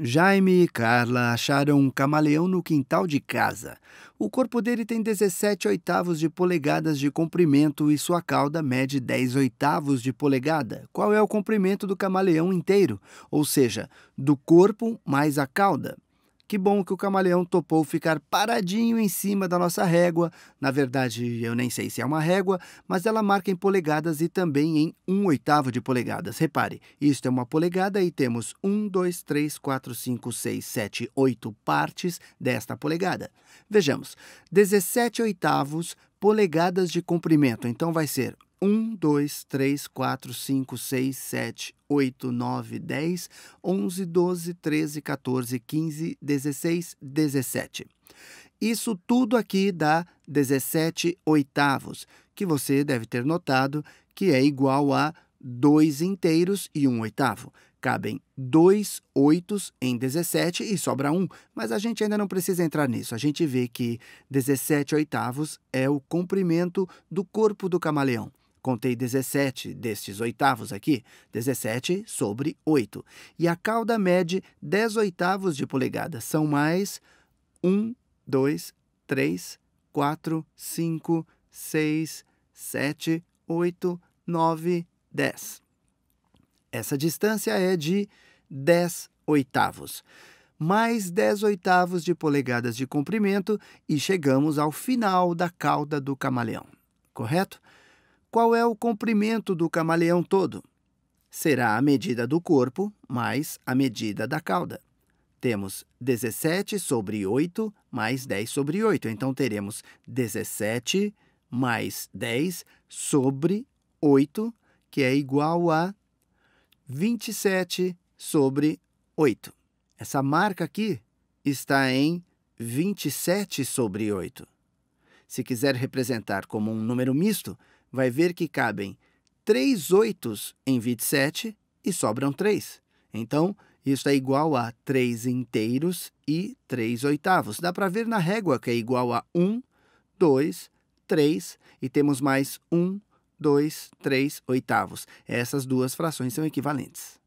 Jaime e Carla acharam um camaleão no quintal de casa. O corpo dele tem 17 oitavos de polegadas de comprimento e sua cauda mede 10 oitavos de polegada, qual é o comprimento do camaleão inteiro, ou seja, do corpo mais a cauda. Que bom que o camaleão topou ficar paradinho em cima da nossa régua. Na verdade, eu nem sei se é uma régua, mas ela marca em polegadas e também em 1 oitavo de polegadas. Repare, isto é uma polegada e temos 1, 2, 3, 4, 5, 6, 7, 8 partes desta polegada. Vejamos, 17 oitavos polegadas de comprimento. Então vai ser 1, 2, 3, 4, 5, 6, 7, 8, 9, 10, 11, 12, 13, 14, 15, 16, 17. Isso tudo aqui dá 17 oitavos, que você deve ter notado que é igual a 2 inteiros e 1 um oitavo. Cabem 2 oitos em 17 e sobra 1, um, mas a gente ainda não precisa entrar nisso. A gente vê que 17 oitavos é o comprimento do corpo do camaleão. Contei 17 destes oitavos aqui, 17 sobre 8. E a cauda mede 10 oitavos de polegada. São mais 1, 2, 3, 4, 5, 6, 7, 8, 9, 10. Essa distância é de 10 oitavos. Mais 10 oitavos de polegadas de comprimento e chegamos ao final da cauda do camaleão, correto? qual é o comprimento do camaleão todo? Será a medida do corpo mais a medida da cauda. Temos 17 sobre 8 mais 10 sobre 8. Então, teremos 17 mais 10 sobre 8, que é igual a 27 sobre 8. Essa marca aqui está em 27 sobre 8. Se quiser representar como um número misto, vai ver que cabem 3 oitos em 27 e sobram 3. Então, isso é igual a 3 inteiros e 3 oitavos. Dá para ver na régua que é igual a 1, 2, 3 e temos mais 1, 2, 3 oitavos. Essas duas frações são equivalentes.